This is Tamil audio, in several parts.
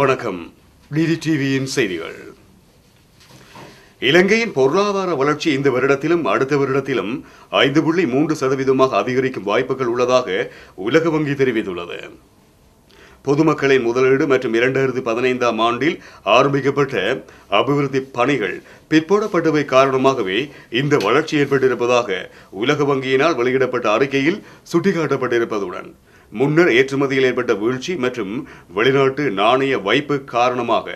வணக்கம் டிடி டிவியின் செய்திகள் இலங்கையின் பொருளாதார வளர்ச்சி இந்த வருடத்திலும் அடுத்த வருடத்திலும் ஐந்து புள்ளி மூன்று சதவீதமாக அதிகரிக்கும் வாய்ப்புகள் உள்ளதாக உலக வங்கி தெரிவித்துள்ளது பொதுமக்களின் முதலீடு மற்றும் இரண்டாயிரத்தி பதினைந்தாம் ஆண்டில் ஆரம்பிக்கப்பட்ட அபிவிருத்தி பணிகள் பிற்போடப்பட்டவை காரணமாகவே இந்த வளர்ச்சி ஏற்பட்டிருப்பதாக உலக வங்கியினால் வெளியிடப்பட்ட அறிக்கையில் சுட்டிக்காட்டப்பட்டிருப்பதுடன் முன்னர் ஏற்றுமதியில் ஏற்பட்ட வீழ்ச்சி மற்றும் வெளிநாட்டு நாணய வைப்பு காரணமாக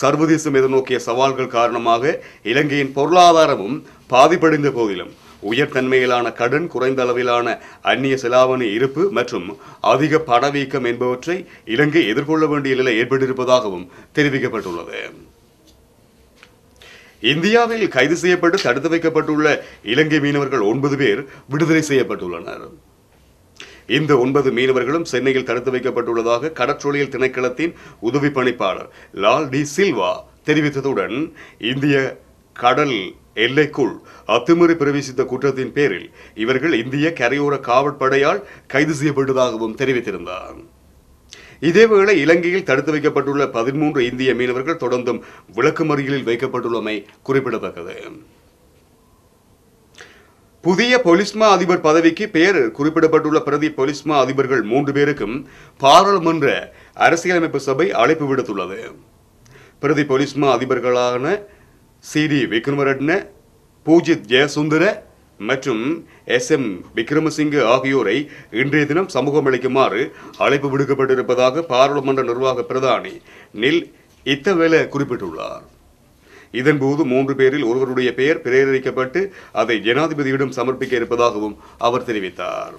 சர்வதேசம் எதிர்நோக்கிய சவால்கள் காரணமாக இலங்கையின் பொருளாதாரமும் பாதிப்படைந்த போதிலும் உயர்தன்மையிலான கடன் குறைந்த அளவிலான அந்நிய செலாவணி இருப்பு மற்றும் அதிக பணவீக்கம் என்பவற்றை இலங்கை எதிர்கொள்ள வேண்டிய நிலை ஏற்பட்டிருப்பதாகவும் தெரிவிக்கப்பட்டுள்ளது இந்தியாவில் கைது செய்யப்பட்டு தடுத்து வைக்கப்பட்டுள்ள இலங்கை மீனவர்கள் ஒன்பது பேர் விடுதலை செய்யப்பட்டுள்ளனர் இந்த ஒன்பது மீனவர்களும் சென்னையில் தடுத்து வைக்கப்பட்டுள்ளதாக கடற்றொழில் திணைக்களத்தின் உதவி பணிப்பாளர் லால் டி சில்வா தெரிவித்ததுடன் இந்திய கடல் எல்லைக்குள் அத்துமீறி பிரவேசித்த குற்றத்தின் பேரில் இவர்கள் இந்திய கரையோர காவற்படையால் கைது செய்யப்பட்டதாகவும் தெரிவித்திருந்தார் இதேவேளை இலங்கையில் தடுத்து வைக்கப்பட்டுள்ள பதிமூன்று இந்திய மீனவர்கள் தொடர்ந்தும் விளக்குமறியலில் வைக்கப்பட்டுள்ளமை குறிப்பிடத்தக்கது புதிய பொலிஸ்மா அதிபர் பதவிக்கு பெயர் குறிப்பிடப்பட்டுள்ள பிரதி பொலிஸ்மா அதிபர்கள் மூன்று பேருக்கும் பாராளுமன்ற அரசியலமைப்பு சபை அழைப்பு விடுத்துள்ளது பிரதி பொலிஸ்மா அதிபர்களான சி டி விக்ரமரட்ன பூஜித் ஜெயசுந்தர மற்றும் எஸ் எம் விக்ரமசிங்க ஆகியோரை இன்றைய தினம் சமூகம் அளிக்குமாறு அழைப்பு விடுக்கப்பட்டிருப்பதாக பாராளுமன்ற நிர்வாக பிரதானி நில் இத்தவேல குறிப்பிட்டுள்ளார் இதன்போது மூன்று பேரில் ஒருவருடைய பெயர் பிரேரிக்கப்பட்டு அதை ஜனாதிபதியிடம் சமர்ப்பிக்க இருப்பதாகவும் அவர் தெரிவித்தார்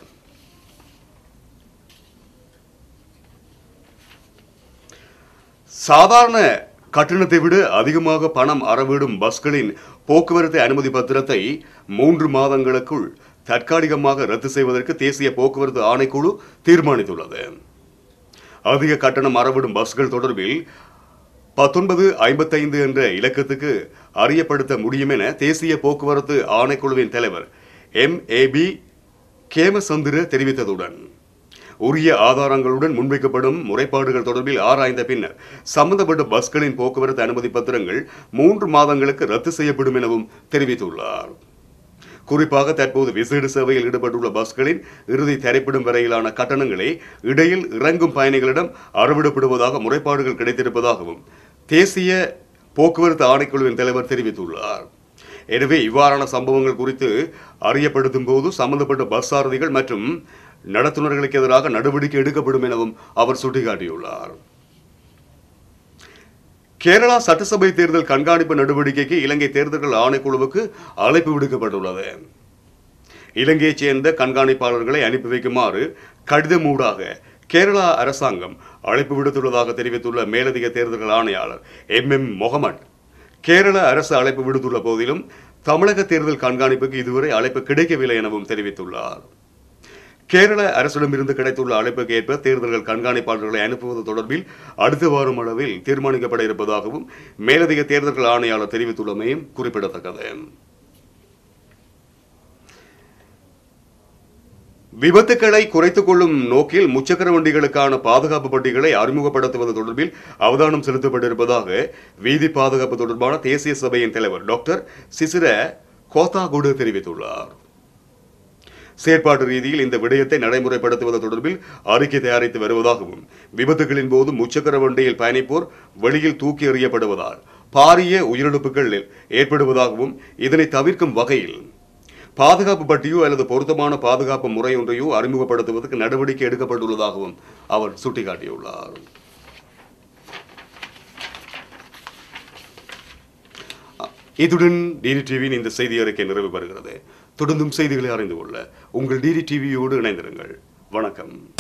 சாதாரண கட்டணத்தை விட அதிகமாக பணம் அறவிடும் பஸ்களின் போக்குவரத்து அனுமதி பத்திரத்தை மூன்று மாதங்களுக்குள் தற்காலிகமாக ரத்து செய்வதற்கு தேசிய போக்குவரத்து ஆணைக்குழு தீர்மானித்துள்ளது அதிக கட்டணம் அறவிடும் பஸ்கள் தொடர்பில் பத்தொன்பது ஐம்பத்தைந்து என்ற இலக்கத்துக்கு அறியப்படுத்த முடியும் என தேசிய போக்குவரத்து ஆணைக்குழுவின் தலைவர் எம் ஏ பி கேமசந்திர தெரிவித்ததுடன் உரிய ஆதாரங்களுடன் முன்வைக்கப்படும் முறைப்பாடுகள் தொடர்பில் ஆராய்ந்த பின்னர் சம்பந்தப்பட்ட பஸ்களின் போக்குவரத்து அனுமதி பத்திரங்கள் மூன்று மாதங்களுக்கு ரத்து செய்யப்படும் எனவும் தெரிவித்துள்ளார் குறிப்பாக தற்போது விசேட சேவையில் ஈடுபட்டுள்ள பஸ்களின் இறுதி தரைப்பிடும் வரையிலான கட்டணங்களை இடையில் இறங்கும் பயணிகளிடம் அறவிடப்படுவதாக முறைப்பாடுகள் கிடைத்திருப்பதாகவும் தேசிய போக்குவரத்து ஆணைக்குழுவின் தலைவர் தெரிவித்துள்ளார் எனவே இவ்வாறான சம்பவங்கள் குறித்து அறியப்படுத்தும் போது சம்பந்தப்பட்ட பஸ் சாரதிகள் மற்றும் நடத்துனர்களுக்கு எதிராக நடவடிக்கை எடுக்கப்படும் எனவும் அவர் சுட்டிக்காட்டியுள்ளார் கேரளா சட்டசபை தேர்தல் கண்காணிப்பு நடவடிக்கைக்கு இலங்கை தேர்தல்கள் ஆணைக்குழுவுக்கு அழைப்பு விடுக்கப்பட்டுள்ளது இலங்கையைச் சேர்ந்த கண்காணிப்பாளர்களை அனுப்பி வைக்குமாறு கடிதம் ஊடாக கேரளா அரசாங்கம் அழைப்பு விடுத்துள்ளதாக தெரிவித்துள்ள மேலதிக தேர்தல்கள் ஆணையாளர் எம் எம் மொஹமட் கேரள அரசு அழைப்பு விடுத்துள்ள போதிலும் தமிழக தேர்தல் கண்காணிப்புக்கு இதுவரை அழைப்பு கிடைக்கவில்லை எனவும் தெரிவித்துள்ளார் கேரள அரசிடமிருந்து கிடைத்துள்ள அழைப்புக்கு ஏற்ப தேர்தல்கள் கண்காணிப்பாளர்களை அனுப்புவது தொடர்பில் அடுத்த வாரம் அளவில் தீர்மானிக்கப்பட இருப்பதாகவும் மேலதிக தேர்தல்கள் ஆணையாளர் தெரிவித்துள்ளமையும் குறிப்பிடத்தக்கது விபத்துக்களை குறைத்துக் கொள்ளும் நோக்கில் முச்சக்கர வண்டிகளுக்கான பாதுகாப்பு பட்டிகளை அறிமுகப்படுத்துவது தொடர்பில் அவதானம் செலுத்தப்பட்டிருப்பதாக வீதி பாதுகாப்பு தொடர்பான தேசிய சபையின் தலைவர் டாக்டர் சிசிர கோத்தாகுடு தெரிவித்துள்ளார் செயற்பாட்டு ரீதியில் இந்த விடயத்தை நடைமுறைப்படுத்துவது தொடர்பில் அறிக்கை தயாரித்து வருவதாகவும் விபத்துகளின் போது முச்சக்கர வண்டியில் பயணிப்போர் வெளியில் தூக்கி எறியப்படுவதால் பாரிய உயிரிழப்புகள் ஏற்படுவதாகவும் இதனை தவிர்க்கும் வகையில் பாதுகாப்பு பட்டியோ அல்லது பொருத்தமான பாதுகாப்பு முறை ஒன்றையோ அறிமுகப்படுத்துவதற்கு நடவடிக்கை எடுக்கப்பட்டுள்ளதாகவும் அவர் சுட்டிக்காட்டியுள்ளார் இத்துடன் டிடி டிவியின் இந்த செய்தி அறிக்கை நிறைவு பெறுகிறது தொடர்ந்தும் செய்திகளை அறிந்து கொள்ள உங்கள் டிடி டிவியோடு இணைந்திருங்கள் வணக்கம்